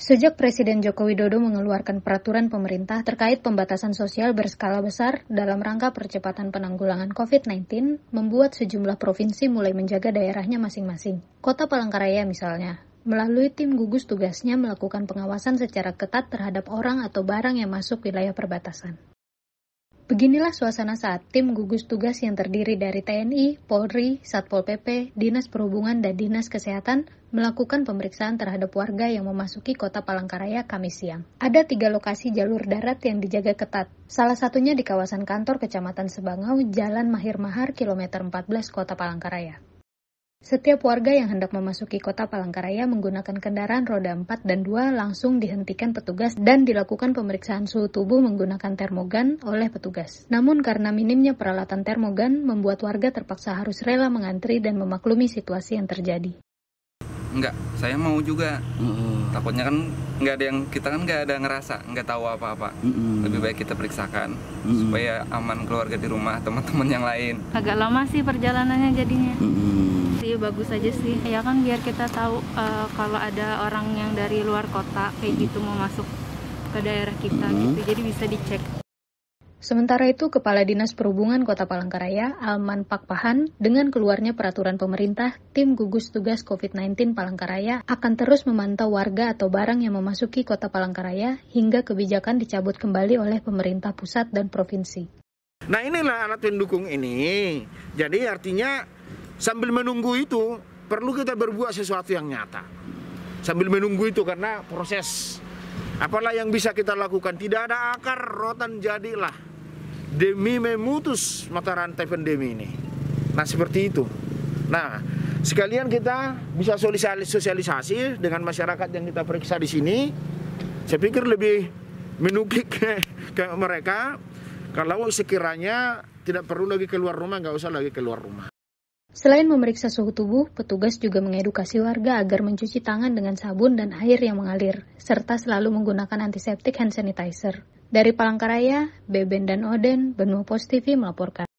Sejak Presiden Joko Widodo mengeluarkan peraturan pemerintah terkait pembatasan sosial berskala besar dalam rangka percepatan penanggulangan COVID-19, membuat sejumlah provinsi mulai menjaga daerahnya masing-masing. Kota Palangkaraya misalnya, melalui tim gugus tugasnya melakukan pengawasan secara ketat terhadap orang atau barang yang masuk wilayah perbatasan. Beginilah suasana saat tim gugus tugas yang terdiri dari TNI, Polri, Satpol PP, Dinas Perhubungan, dan Dinas Kesehatan melakukan pemeriksaan terhadap warga yang memasuki kota Palangkaraya Kamis siang. Ada tiga lokasi jalur darat yang dijaga ketat. Salah satunya di kawasan kantor Kecamatan Sebangau, Jalan Mahir Mahar, kilometer 14, Kota Palangkaraya. Setiap warga yang hendak memasuki kota Palangkaraya menggunakan kendaraan roda 4 dan 2 langsung dihentikan petugas dan dilakukan pemeriksaan suhu tubuh menggunakan termogan oleh petugas. Namun karena minimnya peralatan termogan, membuat warga terpaksa harus rela mengantri dan memaklumi situasi yang terjadi. Enggak, saya mau juga. Mm-hmm. Takutnya kan nggak ada yang kita kan nggak ada ngerasa, nggak tahu apa-apa. Mm-hmm. Lebih baik kita periksakan mm-hmm. supaya aman keluarga di rumah, teman-teman yang lain. Agak lama sih perjalanannya jadinya. Mm-hmm iya bagus aja sih ya kan biar kita tahu uh, kalau ada orang yang dari luar kota kayak gitu mau masuk ke daerah kita mm -hmm. gitu jadi bisa dicek Sementara itu, Kepala Dinas Perhubungan Kota Palangkaraya, Alman Pakpahan, dengan keluarnya peraturan pemerintah, tim gugus tugas COVID-19 Palangkaraya akan terus memantau warga atau barang yang memasuki Kota Palangkaraya hingga kebijakan dicabut kembali oleh pemerintah pusat dan provinsi. Nah inilah alat pendukung ini. Jadi artinya Sambil menunggu itu, perlu kita berbuat sesuatu yang nyata. Sambil menunggu itu karena proses apalah yang bisa kita lakukan? Tidak ada akar rotan jadilah demi memutus mata rantai pandemi ini. Nah, seperti itu. Nah, sekalian kita bisa sosialisasi dengan masyarakat yang kita periksa di sini. Saya pikir lebih menukik ke, mereka kalau sekiranya tidak perlu lagi keluar rumah, nggak usah lagi keluar rumah. Selain memeriksa suhu tubuh, petugas juga mengedukasi warga agar mencuci tangan dengan sabun dan air yang mengalir, serta selalu menggunakan antiseptik hand sanitizer. Dari Palangkaraya, Beben dan Oden, Benua Post TV melaporkan.